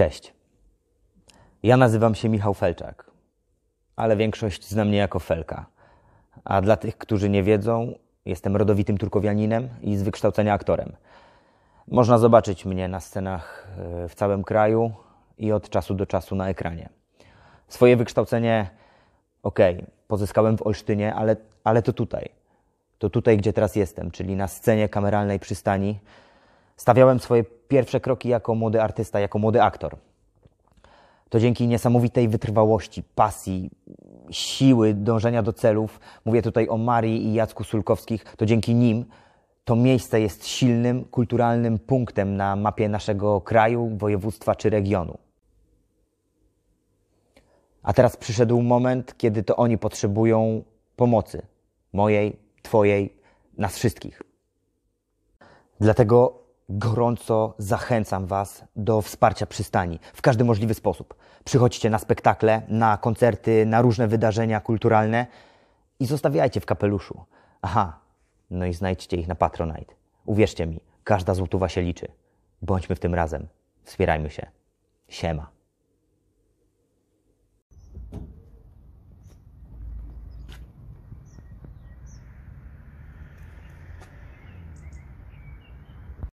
Cześć. Ja nazywam się Michał Felczak, ale większość zna mnie jako Felka. A dla tych, którzy nie wiedzą, jestem rodowitym Turkowianinem i z wykształcenia aktorem. Można zobaczyć mnie na scenach e, w całym kraju i od czasu do czasu na ekranie. Swoje wykształcenie, okej, okay, pozyskałem w Olsztynie, ale, ale to tutaj. To tutaj, gdzie teraz jestem, czyli na scenie kameralnej przystani, stawiałem swoje pierwsze kroki jako młody artysta, jako młody aktor. To dzięki niesamowitej wytrwałości, pasji, siły dążenia do celów, mówię tutaj o Marii i Jacku Sulkowskich, to dzięki nim to miejsce jest silnym, kulturalnym punktem na mapie naszego kraju, województwa czy regionu. A teraz przyszedł moment, kiedy to oni potrzebują pomocy mojej, Twojej, nas wszystkich. Dlatego gorąco zachęcam Was do wsparcia przystani w każdy możliwy sposób. Przychodźcie na spektakle, na koncerty, na różne wydarzenia kulturalne i zostawiajcie w kapeluszu. Aha, no i znajdźcie ich na Patronite. Uwierzcie mi, każda złotówa się liczy. Bądźmy w tym razem. Wspierajmy się. Siema.